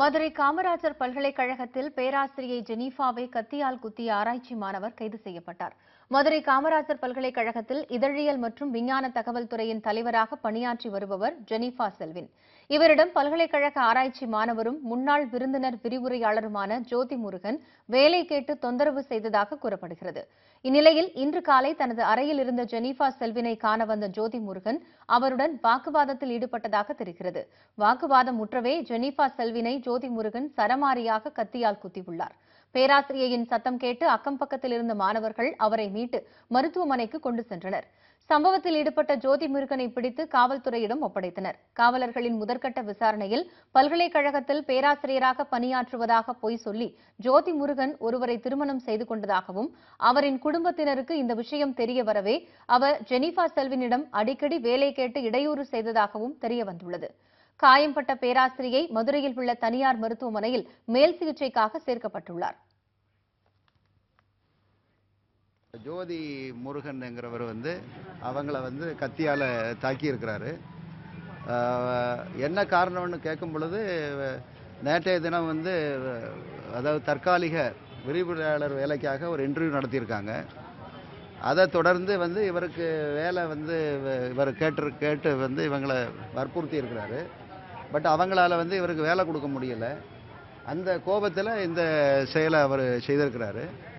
மதுரை காமராஜர் பல்கலைக்கழகத்தில் பேராசிரியை ஜெனீஃபாவை கத்தியால் குத்திய ஆராய்ச்சி மாணவர் கைது செய்யப்பட்டார் மதுரை காமராஜர் பல்கலைக்கழகத்தில் இதழியல் மற்றும் விஞ்ஞான தகவல் துறையின் தலைவராக பணியாற்றி வருபவர் ஜெனீஃபா செல்வின் இவரிடம் பல்கலைக்கழக ஆராய்ச்சி மாணவரும் முன்னாள் விருந்தினர் விரிவுரையாளருமான ஜோதி முருகன் வேலை கேட்டு தொந்தரவு செய்ததாக கூறப்படுகிறது இந்நிலையில் இன்று காலை தனது அறையில் இருந்த ஜெனீஃபா செல்வினை காண வந்த ஜோதி முருகன் அவருடன் வாக்குவாதத்தில் ஈடுபட்டதாக தெரிகிறது வாக்குவாதம் முற்றவே ஜெனீஃபா செல்வினை ஜோதி முருகன் சரமாரியாக கத்தியால் குத்தியுள்ளார் பேராசிரியையின் சத்தம் கேட்டு அக்கம் பக்கத்தில் இருந்த மாணவர்கள் அவரை மீட்டு மருத்துவமனைக்கு கொண்டு சென்றனர் சம்பவத்தில் ஈடுபட்ட ஜோதி முருகனை பிடித்து காவல்துறையிடம் ஒப்படைத்தனர் காவலர்களின் முதற்கட்ட விசாரணையில் பல்கலைக்கழகத்தில் பேராசிரியராக பணியாற்றுவதாக பொய் சொல்லி ஜோதி முருகன் ஒருவரை திருமணம் செய்து கொண்டதாகவும் அவரின் குடும்பத்தினருக்கு இந்த விஷயம் தெரிய வரவே அவர் ஜெனிஃபா செல்வினிடம் அடிக்கடி வேலை கேட்டு இடையூறு செய்ததாகவும் தெரியவந்துள்ளது காயம்பட்ட பேராசிரியை மதுரையில் உள்ள தனியார் மருத்துவமனையில் மேல் சிகிச்சைக்காக சேர்க்கப்பட்டுள்ளார் ஜோதி முருகன்ங்கிறவர் வந்து அவங்கள வந்து கத்தியால் தாக்கியிருக்கிறாரு என்ன காரணம்னு கேட்கும் பொழுது நேற்றைய தினம் வந்து அதாவது தற்காலிக விரிவுரையாளர் வேலைக்காக ஒரு இன்டர்வியூ நடத்தியிருக்காங்க அதை தொடர்ந்து வந்து இவருக்கு வேலை வந்து இவர் கேட்டு கேட்டு வந்து இவங்களை வற்புறுத்தி இருக்கிறாரு பட் அவங்களால வந்து இவருக்கு வேலை கொடுக்க முடியலை அந்த கோபத்தில் இந்த செயலை அவர் செய்திருக்கிறாரு